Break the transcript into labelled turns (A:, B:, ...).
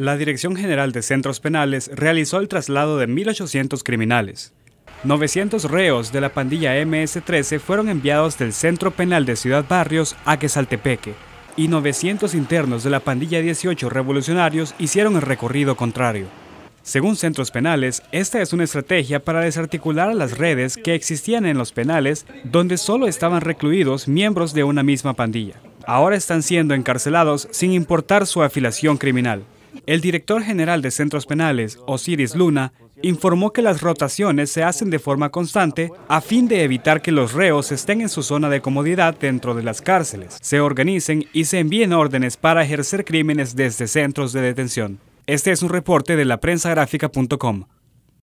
A: la Dirección General de Centros Penales realizó el traslado de 1.800 criminales. 900 reos de la pandilla MS-13 fueron enviados del Centro Penal de Ciudad Barrios a Quesaltepeque y 900 internos de la pandilla 18 revolucionarios hicieron el recorrido contrario. Según centros penales, esta es una estrategia para desarticular las redes que existían en los penales donde solo estaban recluidos miembros de una misma pandilla. Ahora están siendo encarcelados sin importar su afilación criminal. El director general de centros penales, Osiris Luna, informó que las rotaciones se hacen de forma constante a fin de evitar que los reos estén en su zona de comodidad dentro de las cárceles, se organicen y se envíen órdenes para ejercer crímenes desde centros de detención. Este es un reporte de la